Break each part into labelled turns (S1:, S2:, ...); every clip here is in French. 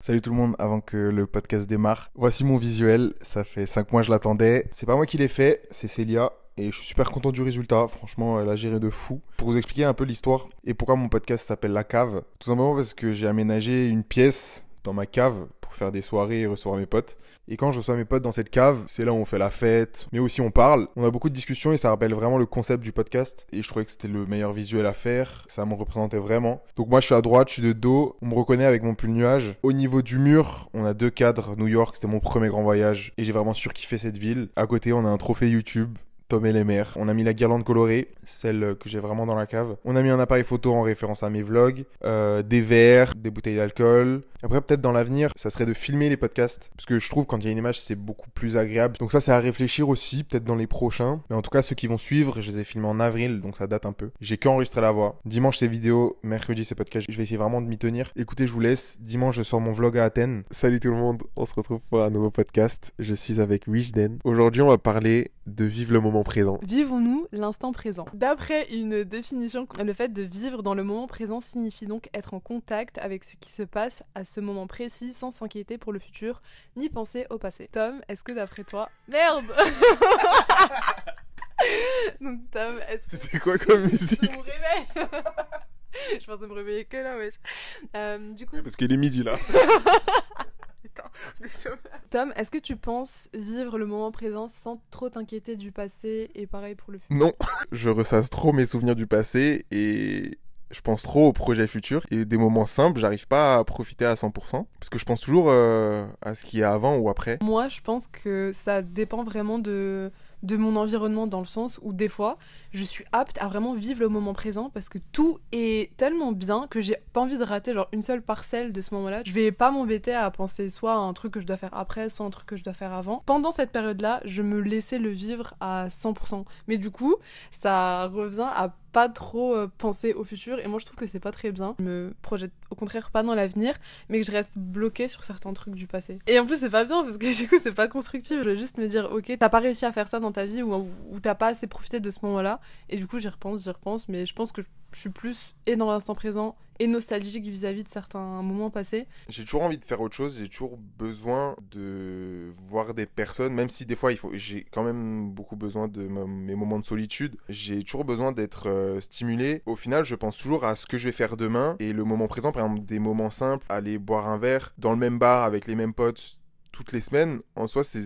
S1: Salut tout le monde, avant que le podcast démarre, voici mon visuel, ça fait 5 mois que je l'attendais, c'est pas moi qui l'ai fait, c'est Célia, et je suis super content du résultat. Franchement, elle a géré de fou. Pour vous expliquer un peu l'histoire et pourquoi mon podcast s'appelle La Cave, tout simplement parce que j'ai aménagé une pièce dans ma cave faire des soirées et recevoir mes potes. Et quand je reçois mes potes dans cette cave, c'est là où on fait la fête, mais aussi on parle. On a beaucoup de discussions et ça rappelle vraiment le concept du podcast. Et je trouvais que c'était le meilleur visuel à faire. Ça me représentait vraiment. Donc moi, je suis à droite, je suis de dos. On me reconnaît avec mon pull nuage. Au niveau du mur, on a deux cadres. New York, c'était mon premier grand voyage et j'ai vraiment surkiffé cette ville. À côté, on a un trophée YouTube Tom et les mères. On a mis la guirlande colorée, celle que j'ai vraiment dans la cave. On a mis un appareil photo en référence à mes vlogs, euh, des verres, des bouteilles d'alcool. Après, peut-être dans l'avenir, ça serait de filmer les podcasts. Parce que je trouve quand il y a une image, c'est beaucoup plus agréable. Donc ça, c'est à réfléchir aussi, peut-être dans les prochains. Mais en tout cas, ceux qui vont suivre, je les ai filmés en avril, donc ça date un peu. J'ai enregistrer la voix. Dimanche, c'est vidéo. Mercredi, c'est podcast. Je vais essayer vraiment de m'y tenir. Écoutez, je vous laisse. Dimanche, je sors mon vlog à Athènes. Salut tout le monde. On se retrouve pour un nouveau podcast. Je suis avec Wishden. Aujourd'hui, on va parler de vivre le moment présent.
S2: Vivons-nous l'instant présent. D'après une définition, le fait de vivre dans le moment présent signifie donc être en contact avec ce qui se passe à ce moment précis sans s'inquiéter pour le futur ni penser au passé. Tom, est-ce que d'après toi... Merde Donc Tom, est-ce que... C'était quoi comme musique Je me réveiller que là, wesh. Euh, parce qu'il est midi là. Tom, est-ce que tu penses vivre le moment présent sans trop t'inquiéter du passé et pareil pour le
S1: futur Non, je ressasse trop mes souvenirs du passé et je pense trop aux projets futurs et des moments simples, j'arrive pas à profiter à 100% parce que je pense toujours euh, à ce qu'il y a avant ou après.
S2: Moi, je pense que ça dépend vraiment de de mon environnement dans le sens où des fois je suis apte à vraiment vivre le moment présent parce que tout est tellement bien que j'ai pas envie de rater genre une seule parcelle de ce moment-là. Je vais pas m'embêter à penser soit à un truc que je dois faire après, soit à un truc que je dois faire avant. Pendant cette période-là, je me laissais le vivre à 100%. Mais du coup, ça revient à pas trop euh, penser au futur et moi je trouve que c'est pas très bien. Je me projette au contraire pas dans l'avenir mais que je reste bloquée sur certains trucs du passé. Et en plus c'est pas bien parce que du coup c'est pas constructif. Je veux juste me dire ok t'as pas réussi à faire ça dans ta vie ou, ou t'as pas assez profité de ce moment là et du coup, j'y repense, j'y repense, mais je pense que je suis plus et dans l'instant présent et nostalgique vis-à-vis de certains moments passés.
S1: J'ai toujours envie de faire autre chose, j'ai toujours besoin de voir des personnes, même si des fois faut, j'ai quand même beaucoup besoin de mes moments de solitude. J'ai toujours besoin d'être euh, stimulé. Au final, je pense toujours à ce que je vais faire demain et le moment présent, par exemple des moments simples, aller boire un verre dans le même bar avec les mêmes potes toutes les semaines. En soi, c'est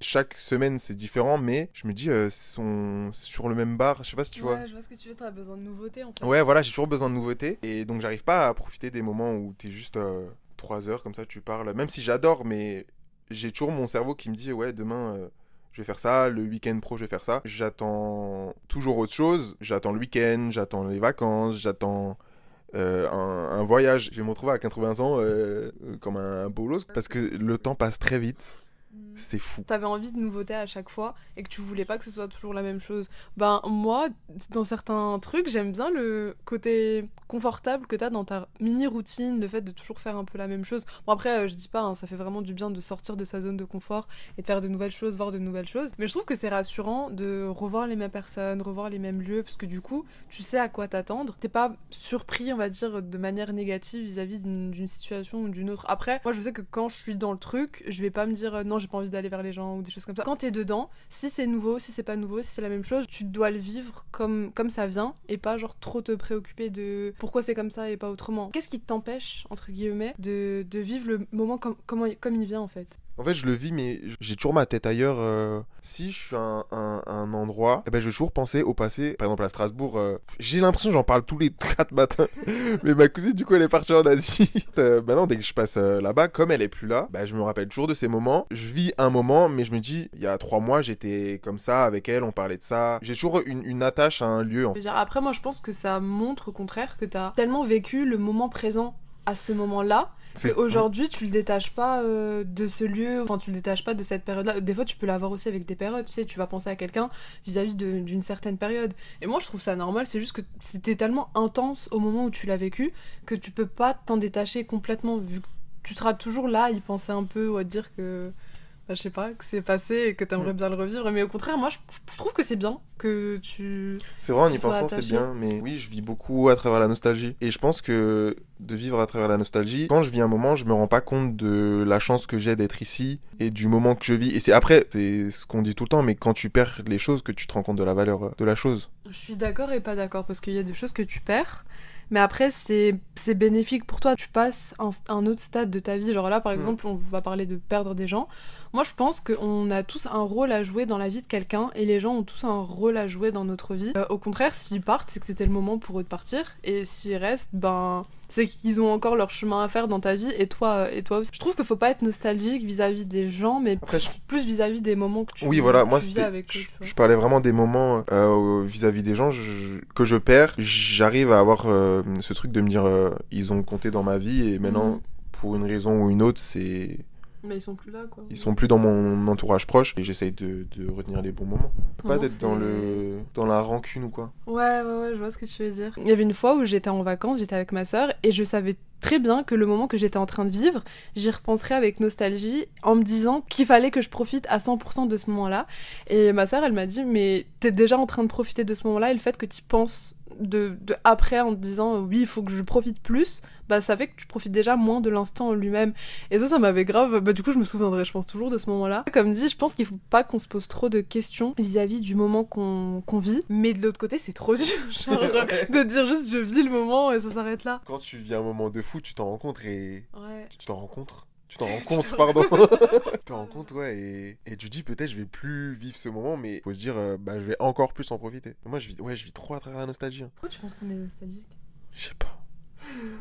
S1: chaque semaine c'est différent, mais je me dis, euh, sont sur le même bar, je sais pas si tu ouais, vois.
S2: je vois ce que tu veux, t'as besoin de nouveautés en fait. Ouais, voilà,
S1: j'ai toujours besoin de nouveautés, et donc j'arrive pas à profiter des moments où t'es juste euh, Trois 3 heures comme ça, tu parles, même si j'adore, mais j'ai toujours mon cerveau qui me dit, ouais, demain. Euh, je vais faire ça, le week-end pro, je vais faire ça. J'attends toujours autre chose. J'attends le week-end, j'attends les vacances, j'attends euh, un, voyage. Je vais me retrouver à 80 ans comme un bolos parce que le temps passe très vite. Mm. C'est fou.
S2: T'avais envie de nouveautés à chaque fois et que tu voulais pas que ce soit toujours la même chose. Ben moi, dans certains trucs, j'aime bien le côté confortable que t'as dans ta mini routine, le fait de toujours faire un peu la même chose. Bon après, euh, je dis pas, hein, ça fait vraiment du bien de sortir de sa zone de confort et de faire de nouvelles choses, voir de nouvelles choses. Mais je trouve que c'est rassurant de revoir les mêmes personnes, revoir les mêmes lieux, parce que du coup, tu sais à quoi t'attendre. T'es pas surpris, on va dire, de manière négative vis-à-vis d'une situation ou d'une autre. Après, moi je sais que quand je suis dans le truc, je vais pas me dire euh, non j'ai pas envie d'aller vers les gens ou des choses comme ça. Quand t'es dedans, si c'est nouveau, si c'est pas nouveau, si c'est la même chose, tu dois le vivre comme, comme ça vient et pas genre trop te préoccuper de pourquoi c'est comme ça et pas autrement. Qu'est-ce qui t'empêche, entre guillemets, de, de, vivre le moment comme il vient en fait
S1: en fait, je le vis, mais j'ai toujours ma tête ailleurs. Euh. Si je suis un, endroit, eh ben, je vais toujours penser au passé. Par exemple, à Strasbourg, euh, j'ai l'impression j'en parle tous les quatre matins. mais ma cousine, du coup, elle est partie en Asie. maintenant, euh, bah dès que je passe là-bas, comme elle est plus là, bah, je me rappelle toujours de ces moments. Je vis un moment, mais je me dis, il y a 3 mois, j'étais comme ça avec elle, on parlait de ça. J'ai toujours une, attache à un lieu.
S2: Après, moi, je pense que ça montre au contraire que tu as tellement vécu le moment présent à ce moment-là Aujourd'hui, tu le détaches pas euh, de ce lieu, enfin, tu le détaches pas de cette période-là. Des fois, tu peux l'avoir aussi avec des périodes. Tu sais, tu vas penser à quelqu'un vis-à-vis d'une certaine période. Et moi, je trouve ça normal. C'est juste que c'était tellement intense au moment où tu l'as vécu que tu peux pas t'en détacher complètement, vu que tu seras toujours là y penser un peu ou à dire que. Bah, je sais pas, que c'est passé et que t'aimerais mm. bien le revivre. Mais au contraire, moi, je, trouve que c'est bien que tu. C'est vrai, en y pensant, c'est bien.
S1: Mais oui, je vis beaucoup à travers la nostalgie. Et je pense que de vivre à travers la nostalgie, quand je vis un moment, je me rends pas compte de la chance que j'ai d'être ici et du moment que je vis. Et c'est après, c'est ce qu'on dit tout le temps, mais quand tu perds les choses, que tu te rends compte de la valeur de la chose.
S2: Je suis d'accord et pas d'accord parce qu'il y a des choses que tu perds. Mais après, c'est bénéfique pour toi. Tu passes un, autre stade de ta vie. Genre là, par mm. exemple, on va parler de perdre des gens. Moi, je pense qu'on a tous un rôle à jouer dans la vie de quelqu'un et les gens ont tous un rôle à jouer dans notre vie. Euh, au contraire, s'ils partent, c'est que c'était le moment pour eux de partir et s'ils restent, ben c'est qu'ils ont encore leur chemin à faire dans ta vie et toi euh, et toi aussi. Je trouve qu'il faut pas être nostalgique vis-à-vis des gens, mais plus vis-à-vis des moments que tu, oui, voilà, moi, vis avec
S1: eux. Je, parlais vraiment des moments euh, vis-à-vis des gens que je perds. J'arrive à avoir ce truc de me dire ils ont compté dans ma vie et maintenant mhm. pour une raison ou une autre c'est
S2: mais ils sont plus là, quoi. Ils
S1: sont plus dans mon entourage proche et j'essaye de, retenir les bons moments. Pas d'être dans, le... dans la rancune ou quoi.
S2: Ouais, ouais, ouais, je vois ce que tu veux dire. Il y avait une fois où j'étais en vacances, j'étais avec ma soeur et je savais très bien que le moment que j'étais en train de vivre, j'y repenserais avec nostalgie en me disant qu'il fallait que je profite à 100% de ce moment-là. Et ma soeur, elle m'a dit, mais t'es déjà en train de profiter de ce moment-là et le fait que tu penses de, après en te disant euh, oui il faut que je profite plus bah ça fait que tu profites déjà moins de l'instant lui-même et ça ça m'avait grave bah du coup je me souviendrai je pense toujours de ce moment là comme dit je pense qu'il faut pas qu'on se pose trop de questions vis-à-vis du moment qu'on vit mais de l'autre côté c'est trop dur de dire juste je
S1: vis le moment et ça s'arrête là quand tu vis un moment de fou tu t'en rencontres et ouais. tu t'en rencontres tu t'en rends compte, pardon. tu t'en rends compte, ouais. Et, et tu dis, peut-être je vais plus vivre ce moment, mais faut se dire, euh, bah, je vais encore plus en profiter. Moi, je vis, ouais, je vis trop à travers la nostalgie. Hein. Pourquoi tu penses qu'on est nostalgique Je sais pas.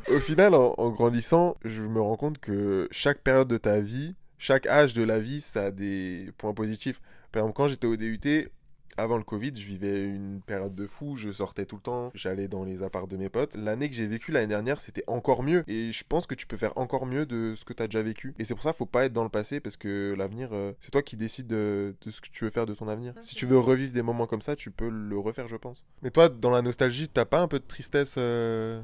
S1: Au final, en, en grandissant, je me rends compte que chaque période de ta vie, chaque âge de la vie, ça a des points positifs. Par exemple, quand j'étais au DUT, avant le Covid, je vivais une période de fou, je sortais tout le temps, j'allais dans les apparts de mes potes. L'année que j'ai vécue l'année dernière, c'était encore mieux. Et je pense que tu peux faire encore mieux de ce que tu as déjà vécu. Et c'est pour ça, faut pas être dans le passé parce que l'avenir, euh, c'est toi qui décides de, ce que tu veux faire de ton avenir. Si tu veux revivre des moments comme ça, tu peux le refaire, je pense. Mais toi, dans la nostalgie, t'as pas un peu de tristesse euh,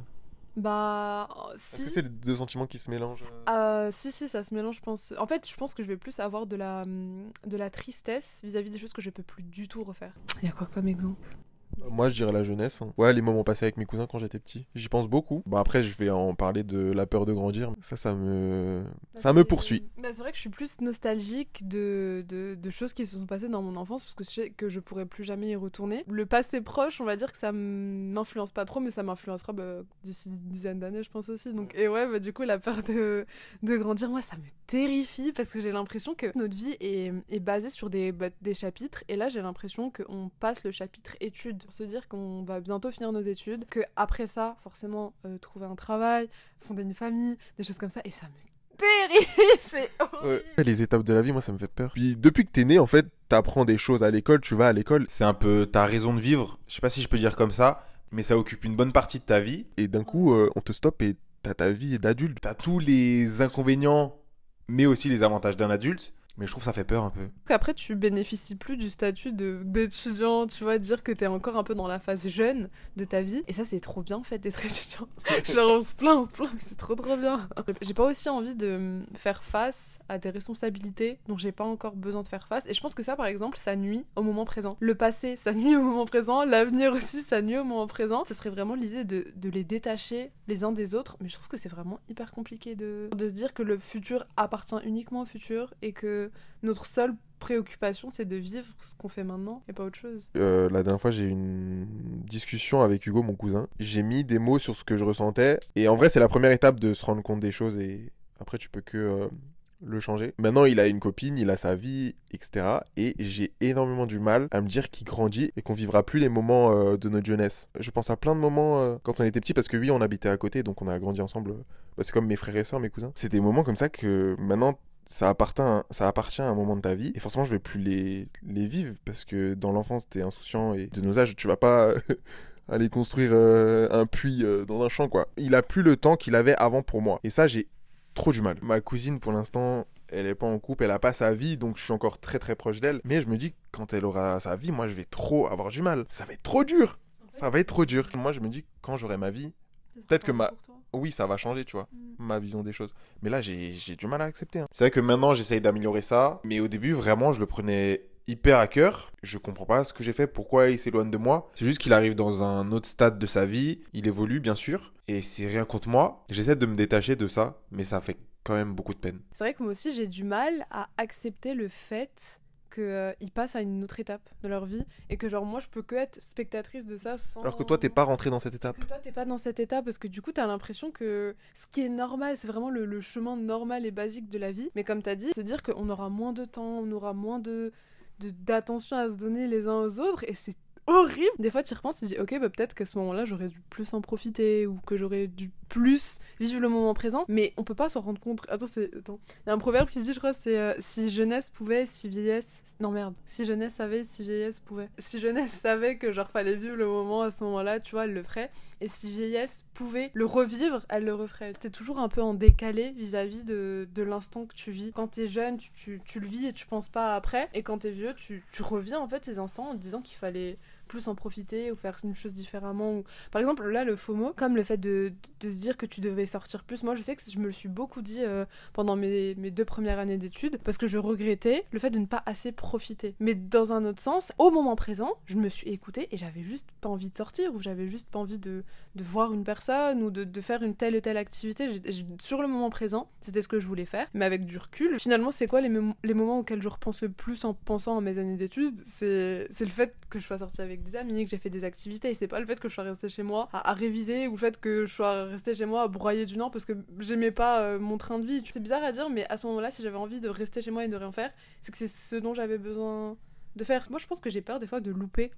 S2: bah, si. Est-ce que c'est les
S1: deux sentiments qui se mélangent
S2: euh, ah, Si, si, ça se mélange, je pense. En fait, je pense que je vais plus avoir de la, hum, de la tristesse vis-à-vis des choses que je peux plus du tout refaire. Il y a quoi comme exemple
S1: moi, je dirais la jeunesse. Hein. Ouais, les moments passés avec mes cousins quand j'étais petit. J'y pense beaucoup. Bah après, je vais en parler de la peur de grandir. Ça, ça me, bah, ça me poursuit.
S2: Bah, c'est vrai que je suis plus nostalgique de, de, choses qui se sont passées dans mon enfance parce que je sais que je pourrais plus jamais y retourner. Le passé proche, on va dire que ça m'influence pas trop, mais ça m'influencera bah, d'ici une dizaine d'années, je pense aussi. Donc, et ouais, bah, du coup, la peur de, de grandir, moi, ça me terrifie parce que j'ai l'impression que notre vie est, est basée sur des, des chapitres. Et là, j'ai l'impression qu'on passe le chapitre études se dire qu'on va bientôt finir nos études, que après ça, forcément, euh, trouver un travail, fonder une famille, des choses comme ça, et ça me
S1: terrifie, Les étapes de la vie, moi, ça me fait peur. Puis depuis que t'es né, en fait, t'apprends des choses à l'école, tu vas à l'école, c'est un peu ta raison de vivre. Je sais pas si je peux dire comme ça, mais ça occupe une bonne partie de ta vie. Et d'un coup, euh, on te stoppe et t'as ta vie d'adulte. T'as tous les inconvénients, mais aussi les avantages d'un adulte mais je trouve que ça fait peur un peu.
S2: Après, tu bénéficies plus du statut d'étudiant, tu vois, dire que t'es encore un peu dans la phase jeune de ta vie. Et ça, c'est trop bien, en fait, d'être étudiant. Genre, on se plaint, se mais c'est trop, trop bien. J'ai pas aussi envie de faire face à des responsabilités dont j'ai pas encore besoin de faire face. Et je pense que ça, par exemple, ça nuit au moment présent. Le passé, ça nuit au moment présent. L'avenir aussi, ça nuit au moment présent. Ce serait vraiment l'idée de, de, les détacher les uns des autres. Mais je trouve que c'est vraiment hyper compliqué de, de se dire que le futur appartient uniquement au futur et que notre seule préoccupation, c'est de vivre ce qu'on fait maintenant et pas autre chose.
S1: Euh, la dernière fois, j'ai eu une discussion avec Hugo, mon cousin. J'ai mis des mots sur ce que je ressentais. Et en vrai, c'est la première étape de se rendre compte des choses. Et après, tu peux que euh, le changer. Maintenant, il a une copine, il a sa vie, etc. Et j'ai énormément du mal à me dire qu'il grandit et qu'on vivra plus les moments euh, de notre jeunesse. Je pense à plein de moments quand on était petit, parce que oui, on habitait à côté, donc on a grandi ensemble. Bah, c'est comme mes frères et sœurs, mes cousins. C'est des moments comme ça que maintenant ça appartient, ça appartient à un moment de ta vie et forcément je vais plus les, les vivre parce que dans l'enfance t'es insouciant et de nos âges tu vas pas euh, aller construire euh, un puits euh, dans un champ quoi. Il a plus le temps qu'il avait avant pour moi et ça j'ai trop du mal. Ma cousine pour l'instant elle est pas en couple, elle a pas sa vie, donc je suis encore très très proche d'elle. Mais je me dis, quand elle aura sa vie, moi je vais trop avoir du mal. Ça va être trop dur. Ça va être trop dur. Moi je me dis, quand j'aurai ma vie, Peut-être que ma. Oui, ça va changer, tu vois, mm. ma vision des choses. Mais là, j'ai du mal à accepter. Hein. C'est vrai que maintenant, j'essaye d'améliorer ça. Mais au début, vraiment, je le prenais hyper à cœur. Je comprends pas ce que j'ai fait, pourquoi il s'éloigne de moi. C'est juste qu'il arrive dans un autre stade de sa vie. Il évolue, bien sûr. Et c'est rien contre moi. J'essaie de me détacher de ça. Mais ça fait quand même beaucoup de peine.
S2: C'est vrai que moi aussi, j'ai du mal à accepter le fait qu'ils euh, passent à une autre étape de leur vie et que genre moi je peux que être spectatrice de ça sans... Alors que toi
S1: t'es pas rentré dans cette étape. toi
S2: t'es pas dans cette étape parce que du coup t'as l'impression que ce qui est normal c'est vraiment le, chemin normal et basique de la vie mais comme t'as dit se dire qu'on aura moins de temps, on aura moins de d'attention à se donner les uns aux autres et c'est horrible. Des fois, tu y repenses, tu dis, ok, bah, peut-être qu'à ce moment-là, j'aurais dû plus en profiter ou que j'aurais dû plus vivre le moment présent, mais on peut pas s'en rendre compte. Attends, c'est. Attends. Il y a un proverbe qui se dit, je crois, c'est euh, si jeunesse pouvait, si vieillesse. Non, merde. Si jeunesse savait, si vieillesse pouvait. Si jeunesse savait que, genre, fallait vivre le moment à ce moment-là, tu vois, elle le ferait. Et si vieillesse pouvait le revivre, elle le referait. T'es toujours un peu en décalé vis-à-vis de, de l'instant que tu vis. Quand t'es jeune, tu, tu, le vis et tu penses pas après. Et quand t'es vieux, tu, tu reviens en fait ces instants en disant qu'il fallait plus en profiter ou faire une chose différemment. Ou... Par exemple, là, le FOMO, comme le fait de, de, se dire que tu devais sortir plus, moi je sais que je me le suis beaucoup dit euh, pendant mes, mes, deux premières années d'études parce que je regrettais le fait de ne pas assez profiter. Mais dans un autre sens, au moment présent, je me suis écoutée et j'avais juste pas envie de sortir ou j'avais juste pas envie de, de voir une personne ou de, de, faire une telle ou telle activité. sur le moment présent, c'était ce que je voulais faire, mais avec du recul, finalement, c'est quoi les, les moments auxquels je repense le plus en pensant à mes années d'études C'est le fait que je sois sortie avec des amis, que j'ai fait des activités. Et c'est pas le fait que je sois restée chez moi à, réviser ou le fait que je sois restée chez moi à broyer du nord parce que j'aimais pas euh, mon train de vie. C'est bizarre à dire, mais à ce moment-là, si j'avais envie de rester chez moi et de rien faire, c'est que c'est ce dont j'avais besoin de faire. Moi, je pense que j'ai peur des fois de louper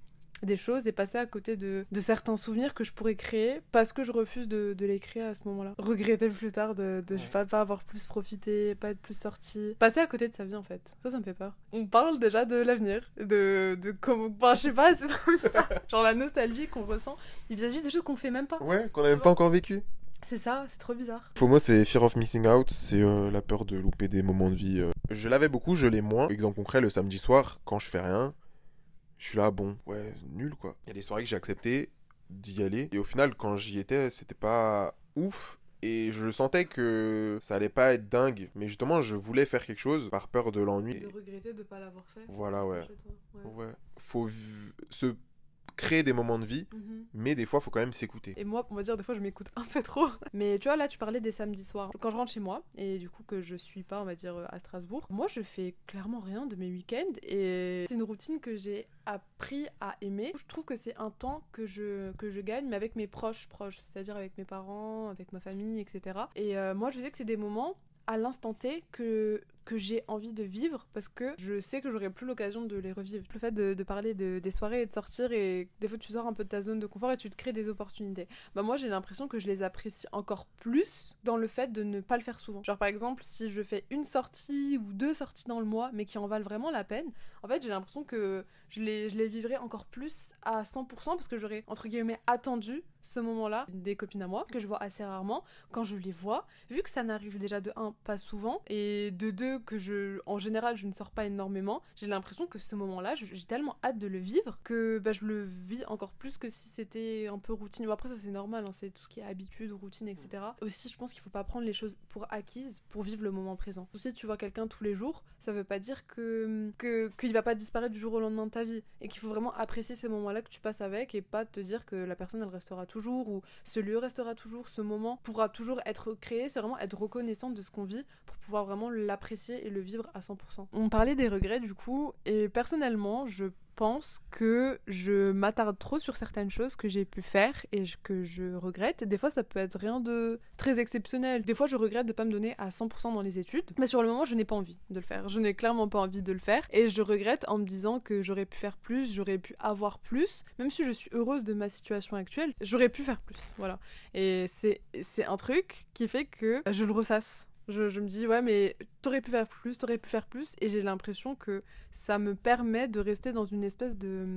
S2: des choses et passer à côté de, certains souvenirs que je pourrais créer parce que je refuse de, de les créer à ce moment-là. Regretter plus tard de, ne pas, avoir plus profité, pas être plus sorti. Passer à côté de sa vie en fait. Ça, ça me fait peur. On parle déjà de l'avenir, de, comment. Enfin, je sais pas, c'est trop ça. Genre la nostalgie qu'on ressent il à vis de choses qu'on fait même pas. Ouais, qu'on a même pas encore vécu. C'est ça, c'est trop bizarre.
S1: Pour moi, c'est fear of missing out, c'est euh, la peur de louper des moments de vie. Euh. Je l'avais beaucoup, je l'ai moins. Exemple concret, le samedi soir, quand je fais rien, je suis là, bon, ouais, nul quoi. Il y a des soirées que j'ai accepté d'y aller. Et au final, quand j'y étais, c'était pas ouf. Et je sentais que ça allait pas être dingue. Mais justement, je voulais faire quelque chose par peur de l'ennui. De
S2: regretter de pas l'avoir fait. Voilà,
S1: ouais. Ouais. ouais. Faut se créer des moments de vie, mhm. mais des fois, faut quand même s'écouter.
S2: Et moi, on va dire, des fois, je m'écoute un peu trop. Mais tu vois, là, tu parlais des samedis soirs. Quand je rentre chez moi, et du coup, que je suis pas, on va dire, euh, à Strasbourg, moi, je fais clairement rien de mes week-ends. Et c'est une routine que j'ai appris à aimer. Je trouve que c'est un temps que je, que je gagne, mais avec mes proches proches, c'est-à-dire avec mes parents, avec ma famille, etc. Et euh, moi, je sais que c'est des moments à l'instant T que, que j'ai envie de vivre parce que je sais que j'aurai plus l'occasion de les revivre. Le fait de, parler de, des soirées et de sortir et des fois tu sors un peu de ta zone de confort et tu te crées des opportunités. Bah moi j'ai l'impression que je les apprécie encore plus dans le fait de ne pas le faire souvent. Genre par exemple si je fais une sortie ou deux sorties dans le mois mais qui en valent vraiment la peine, en fait j'ai l'impression que je les, je les vivrai encore plus à 100% parce que j'aurais entre guillemets attendu ce moment-là, des copines à moi, que je vois assez rarement, quand je les vois, vu que ça n'arrive déjà de un, pas souvent, et de deux, que je, en général, je ne sors pas énormément, j'ai l'impression que ce moment-là, j'ai tellement hâte de le vivre que bah, je le vis encore plus que si c'était un peu routine. Bon, après, ça c'est normal, hein, c'est tout ce qui est habitude, routine, etc. Mm. Aussi, je pense qu'il faut pas prendre les choses pour acquises pour vivre le moment présent. Si tu vois quelqu'un tous les jours, ça veut pas dire que qu'il va pas disparaître du jour au lendemain de ta vie et qu'il faut vraiment apprécier ces moments-là que tu passes avec et pas te dire que la personne elle restera toujours, ou ce lieu restera toujours, ce moment pourra toujours être créé. C'est vraiment être reconnaissante de ce qu'on vit pour pouvoir vraiment l'apprécier et le vivre à 100%. On parlait des regrets du coup, et personnellement, je pense que je m'attarde trop sur certaines choses que j'ai pu faire et que je regrette. Des fois, ça peut être rien de très exceptionnel. Des fois, je regrette de pas me donner à 100% dans les études, mais sur le moment, je n'ai pas envie de le faire. Je n'ai clairement pas envie de le faire et je regrette en me disant que j'aurais pu faire plus, j'aurais pu avoir plus, même si je suis heureuse de ma situation actuelle, j'aurais pu faire plus. Voilà. Et c'est un truc qui fait que je le ressasse je, me dis, ouais, mais t'aurais pu faire plus, t'aurais pu faire plus. Et j'ai l'impression que ça me permet de rester dans une espèce de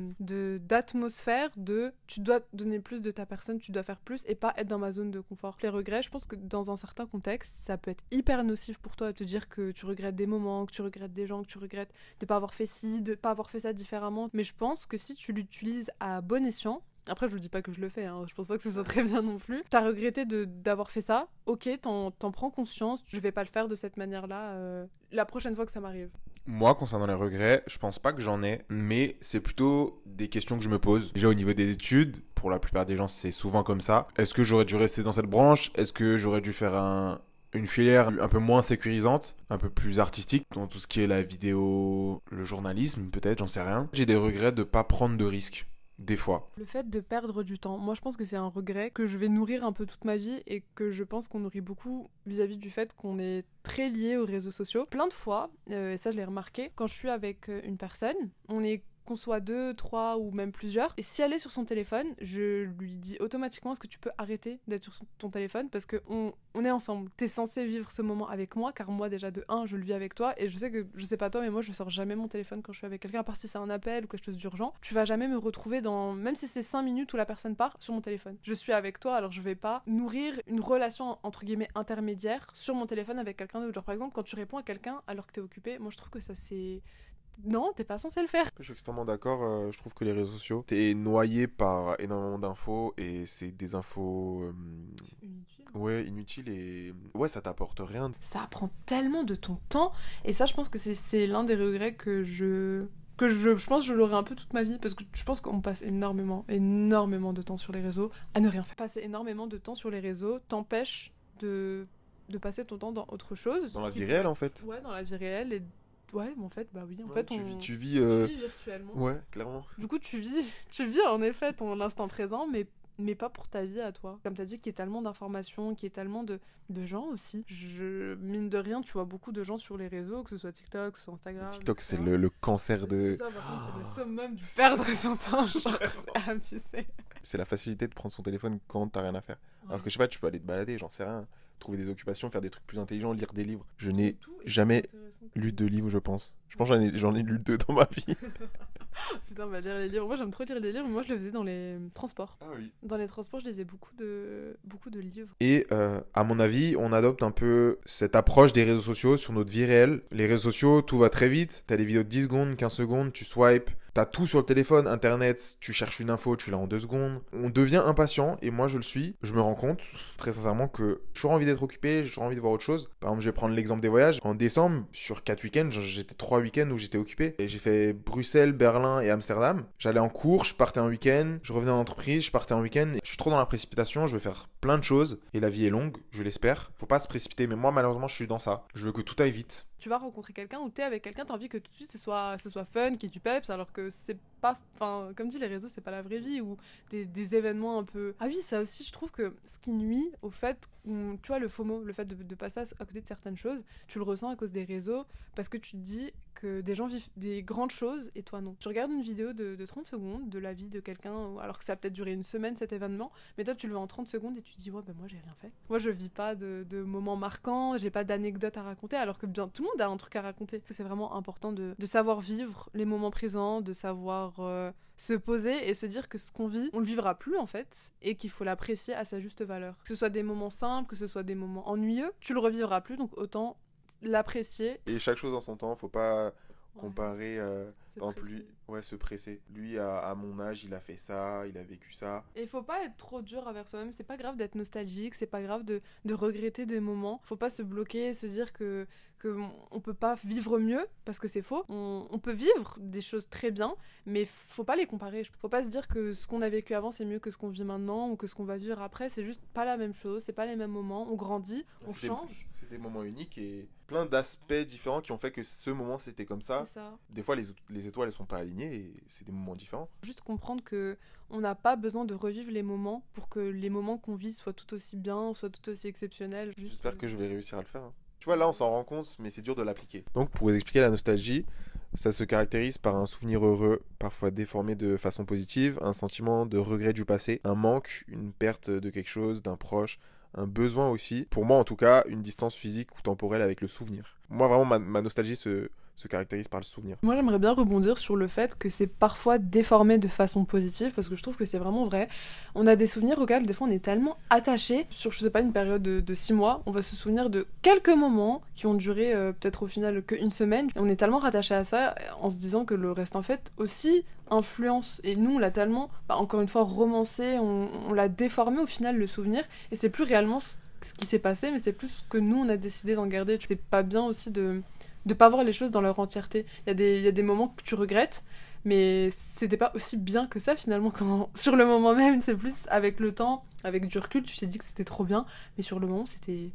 S2: d'atmosphère de, tu dois donner plus de ta personne, tu dois faire plus et pas être dans ma zone de confort. Les regrets, je pense que dans un certain contexte, ça peut être hyper nocif pour toi de te dire que tu regrettes des moments, que tu regrettes des gens, que tu regrettes de pas avoir fait ci, de pas avoir fait ça différemment. Mais je pense que si tu l'utilises à bon escient, après, je vous dis pas que je le fais, Je hein. je pense pas que ce soit très bien non plus. T'as regretté d'avoir fait ça, ok, t'en prends conscience, je vais pas le faire de cette manière-là euh, la prochaine fois que ça m'arrive.
S1: Moi, concernant les regrets, je pense pas que j'en ai, mais c'est plutôt des questions que je me pose. Déjà au niveau des études, pour la plupart des gens, c'est souvent comme ça. Est-ce que j'aurais dû rester dans cette branche Est-ce que j'aurais dû faire une filière un peu moins sécurisante, un peu plus artistique, dans tout ce qui est la vidéo, le journalisme peut-être, j'en sais rien. J'ai des regrets de ne pas prendre de risques des fois.
S2: Le fait de perdre du temps, moi je pense que c'est un regret que je vais nourrir un peu toute ma vie et que je pense qu'on nourrit beaucoup vis-à-vis du fait qu'on est très lié aux réseaux sociaux. Plein de fois, euh, et ça je l'ai remarqué, quand je suis avec euh, une personne, on est qu'on soit deux, trois ou même plusieurs. Et si elle est sur son téléphone, je lui dis automatiquement est-ce que tu peux arrêter d'être sur ton téléphone parce que on, est ensemble. T'es censé vivre ce moment avec moi car moi déjà de un je le vis avec toi et je sais que je sais pas toi mais moi je sors jamais mon téléphone quand je suis avec quelqu'un à part si c'est un appel ou quelque chose d'urgent. Tu vas jamais me retrouver dans même si c'est 5 minutes où la personne part sur mon téléphone. Je suis avec toi alors je vais pas nourrir une relation entre guillemets intermédiaire sur mon téléphone avec quelqu'un d'autre. Genre par exemple quand tu réponds à quelqu'un alors que t'es occupé, moi je trouve que ça c'est non, t'es pas censé le faire.
S1: Je suis extrêmement d'accord. Euh, je trouve que les réseaux sociaux, t'es noyé par énormément d'infos et c'est des infos. Euh, ouais, inutiles et. Ouais, ça t'apporte rien. Ça prend
S2: tellement de ton temps et ça, je pense que c'est l'un des regrets que je. Que je, je pense que je l'aurai un peu toute ma vie parce que je pense qu'on passe énormément, énormément de temps sur les réseaux à ne rien faire. Passer énormément de temps sur les réseaux t'empêche de de passer ton temps dans autre chose. Dans la vie réelle, en fait. Ouais, dans la vie réelle et ouais, mais en fait, bah oui, en fait, tu, on... vis, tu euh, vis, virtuellement. Ouais, clairement. Du coup, tu vis, tu vis en effet ton instant présent, mais mais pas pour ta vie à toi. Comme t'as dit, qu'il y ait tellement d'informations, qu'il y ait tellement de, gens aussi. Je, mine de rien, tu vois beaucoup de gens sur les réseaux, que ce soit TikTok, Instagram. TikTok, c'est
S1: le, cancer de. C'est ça,
S2: le ah. summum du perdre son temps. Genre,
S1: c'est la facilité de prendre son téléphone quand t'as rien à faire. Alors que je sais pas, tu peux aller te balader, j'en sais rien. Trouver des occupations, faire des trucs plus intelligents, lire des livres. Je n'ai jamais lu de livres, je pense. Je pense que j'en ai, ai lu deux dans ma vie.
S2: Putain, va lire les livres. Moi, j'aime trop lire des livres. Moi, je le faisais dans les transports. Ah dans les transports, je lisais beaucoup de,
S1: beaucoup de livres. Et euh, à mon avis, on adopte un peu cette approche des réseaux sociaux sur notre vie réelle. Les réseaux sociaux, tout va très vite. T'as des vidéos de 10 secondes, 15 secondes, tu swipes T'as tout sur le téléphone, internet, tu cherches une info, tu l'as en deux secondes. On devient impatient et moi je le suis. Je me rends compte, très sincèrement, que j'ai toujours envie d'être occupé, j'ai toujours envie de voir autre chose. Par exemple, je vais prendre l'exemple des voyages. En décembre, sur quatre week-ends, j'étais trois week-ends où j'étais occupé. Et j'ai fait Bruxelles, Berlin et Amsterdam. J'allais en cours, je partais un week-end, je revenais en entreprise, je partais en week-end. Je suis trop dans la précipitation, je veux faire plein de choses et la vie est longue, je l'espère. Faut pas se précipiter, mais moi malheureusement je suis dans ça. Je veux que tout aille vite
S2: tu vas rencontrer quelqu'un ou t'es avec quelqu'un, t'as envie que tout de suite ce soit, ce soit fun, qu'il y ait du peps, alors que c'est pas. Enfin, comme dit les réseaux, c'est pas la vraie vie ou des, événements un peu. Ah oui, ça aussi, je trouve que ce qui nuit au fait, tu vois, le FOMO, le fait de, passer à côté de certaines choses, tu le ressens à cause des réseaux parce que tu te dis, des gens vivent des grandes choses et toi non. Tu regardes une vidéo de, 30 secondes de la vie de quelqu'un, alors que ça a peut-être duré une semaine cet événement, mais toi tu le vois en 30 secondes et tu te dis ouais ben moi j'ai rien fait. Moi je vis pas de, moments marquants, j'ai pas d'anecdotes à raconter, alors que bien tout le monde a un truc à raconter. C'est vraiment important de, savoir vivre les moments présents, de savoir euh, se poser et se dire que ce qu'on vit, on le vivra plus en fait, et qu'il faut l'apprécier à sa juste valeur. Que ce soit des moments simples, que ce soit des moments ennuyeux, tu le revivras plus, donc autant l'apprécier.
S1: Et chaque chose en son temps, faut pas comparer euh, en plus ouais se presser lui à, mon âge il a fait ça il a vécu ça
S2: et faut pas être trop dur envers soi-même c'est pas grave d'être nostalgique c'est pas grave de, regretter des moments faut pas se bloquer se dire que que on peut pas vivre mieux parce que c'est faux on, on, peut vivre des choses très bien mais faut pas les comparer faut pas se dire que ce qu'on a vécu avant c'est mieux que ce qu'on vit maintenant ou que ce qu'on va vivre après c'est juste pas la même chose c'est pas les mêmes moments on grandit on change
S1: des moments uniques et plein d'aspects différents qui ont fait que ce moment c'était comme ça. ça. Des fois les, étoiles ne sont pas alignées et c'est des moments différents.
S2: Juste comprendre que on n'a pas besoin de revivre les moments pour que les moments qu'on vit soient tout aussi bien, soient tout aussi exceptionnels. J'espère
S1: que je vais réussir à le faire. Hein. Tu vois, là on s'en rend compte, mais c'est dur de l'appliquer. Donc pour vous expliquer la nostalgie, ça se caractérise par un souvenir heureux, parfois déformé de façon positive, un sentiment de regret du passé, un manque, une perte de quelque chose, d'un proche, un besoin aussi, pour moi en tout cas, une distance physique ou temporelle avec le souvenir. Moi vraiment, ma, nostalgie se, se caractérise par le souvenir.
S2: Moi, j'aimerais bien rebondir sur le fait que c'est parfois déformé de façon positive, parce que je trouve que c'est vraiment vrai. On a des souvenirs auxquels, des fois, on est tellement attaché. Sur, je sais pas, une période de, six mois, on va se souvenir de quelques moments qui ont duré euh, peut-être au final qu'une semaine. on est tellement rattaché à ça en se disant que le reste, en fait, aussi influence. Et nous, on l'a tellement, bah, encore une fois, romancé, on, l'a déformé au final, le souvenir. Et c'est plus réellement ce qui s'est passé, mais c'est plus ce que nous on a décidé d'en garder. C'est pas bien aussi de de pas voir les choses dans leur entièreté. Il y, a des, des moments que tu regrettes, mais c'était pas aussi bien que ça finalement. Quand, sur le moment même, c'est plus avec le temps, avec du recul, tu t'es dit que c'était trop bien, mais sur le moment, c'était.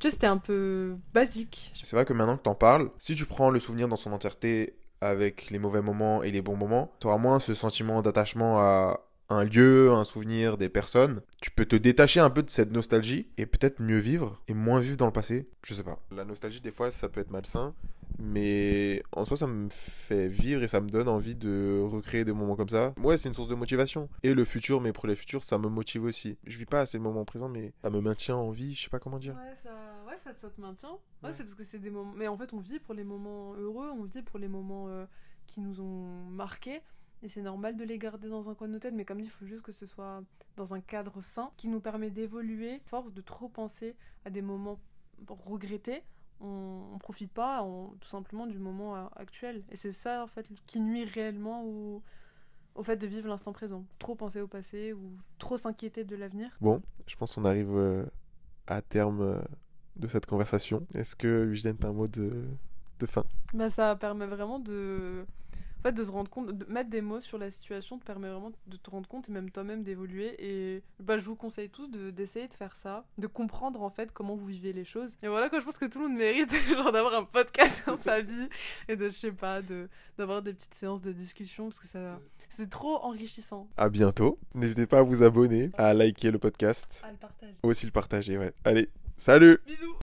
S2: Tu sais, c'était un peu basique.
S1: C'est vrai que maintenant que t'en parles, si tu prends le souvenir dans son entièreté avec les mauvais moments et les bons moments, auras moins ce sentiment d'attachement à un lieu, un souvenir, des personnes, tu peux te détacher un peu de cette nostalgie et peut-être mieux vivre et moins vivre dans le passé. Je sais pas. La nostalgie, des fois, ça peut être malsain, mais en soi, ça me fait vivre et ça me donne envie de recréer des moments comme ça. Ouais, c'est une source de motivation. Et le futur, mes projets futurs, ça me motive aussi. Je vis pas assez le moment présent, mais ça me maintient en vie, je sais pas comment dire.
S2: Ouais, ça, ouais, te maintient. Ouais, c'est parce que c'est des moments. Mais en fait, on vit pour les moments heureux, on vit pour les moments euh, qui nous ont marqués. Et c'est normal de les garder dans un coin de nos têtes, mais comme dit, il faut juste que ce soit dans un cadre sain qui nous permet d'évoluer. Force de trop penser à des moments regrettés, on, ne profite pas on, tout simplement du moment euh, actuel. Et c'est ça, en fait, qui nuit réellement au, au fait de vivre l'instant présent. Trop penser au passé ou trop s'inquiéter de l'avenir.
S1: Bon, je pense qu'on arrive euh, à terme euh, de cette conversation. Est-ce que Eugène, as un mot de, de fin
S2: Bah, ça permet vraiment de en fait, de se rendre compte, de mettre des mots sur la situation te permet vraiment de te rendre compte et même toi-même d'évoluer. Et bah, je vous conseille tous d'essayer de, faire ça, de comprendre en fait comment vous vivez les choses. Et voilà, quoi, je pense que tout le monde mérite d'avoir un podcast dans sa vie et de, je sais pas, d'avoir des petites séances de discussion parce que ça, c'est trop enrichissant.
S1: À bientôt. N'hésitez pas à vous abonner, à liker le podcast. À le partager. Aussi le partager, ouais. Allez, salut Bisous